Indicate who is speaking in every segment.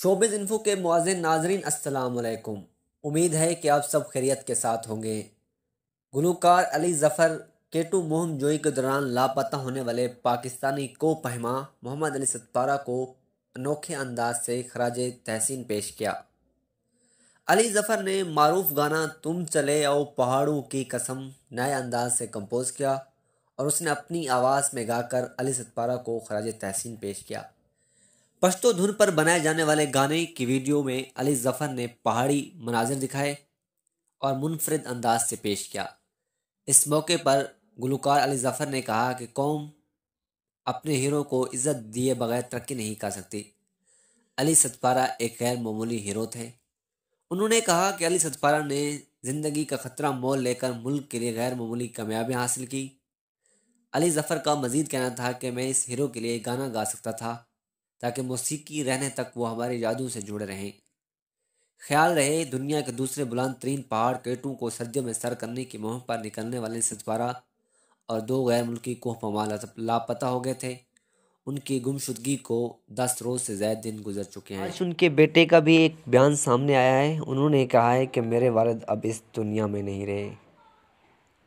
Speaker 1: showbiz info के मुआजिन नाजरीन असलकुम उम्मीद है कि आप सब खैरियत के साथ होंगे गुलकार अली ज़फ़र केटू मोहम जोई के दौरान लापता होने वाले पाकिस्तानी को पहमा मोहम्मद अली सतपारा को अनोखे अंदाज से खराज तहसीन पेश किया अली ज़फ़र ने मरूफ गाना तुम चले आओ पहाड़ों की कसम नए अंदाज से कंपोज़ किया और उसने अपनी आवाज़ में गाकर अली सतपारा को खराज तहसीन पेश किया पश्तो धुन पर बनाए जाने वाले गाने की वीडियो में अली जफर ने पहाड़ी मनाजिर दिखाए और मुनफरद अंदाज से पेश किया इस मौके पर गुलकार अली जफर ने कहा कि कौम अपने हीरो को इज़्ज़त दिए बगैर तरक्की नहीं कर सकती अली सतपारा एक गैर मामूली हीरो थे उन्होंने कहा कि अली सतपारा ने ज़िंदगी का ख़तरा मोल लेकर मुल्क के लिए गैर मामूली कामयाबियाँ हासिल की अली जफ़र का मज़ीद कहना था कि मैं इस हीरो के लिए गाना गा सकता था ताकि मौसीकी रहने तक वो हमारे जादू से जुड़े रहें ख्याल रहे दुनिया के दूसरे बुलंद तरीन पहाड़ केटू को सर्दियों में सर करने की मुहिम पर निकलने वाले सतवारा और दो गैर मुल्की कोह पमाल लापता हो गए थे उनकी गुमशुदगी को दस रोज से ज्यादा दिन गुजर चुके हैं उनके बेटे का भी एक बयान सामने आया है उन्होंने कहा है कि मेरे वालद अब इस दुनिया में नहीं रहे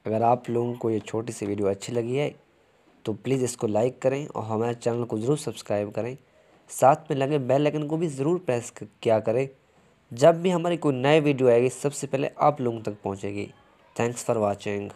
Speaker 1: अगर आप लोगों को ये छोटी सी वीडियो अच्छी लगी है तो प्लीज़ इसको लाइक करें और हमारे चैनल को ज़रूर सब्सक्राइब करें साथ में लगे बेल आइकन को भी ज़रूर प्रेस किया करें जब भी हमारी कोई नई वीडियो आएगी सबसे पहले आप लोगों तक पहुँचेगी थैंक्स फॉर वॉचिंग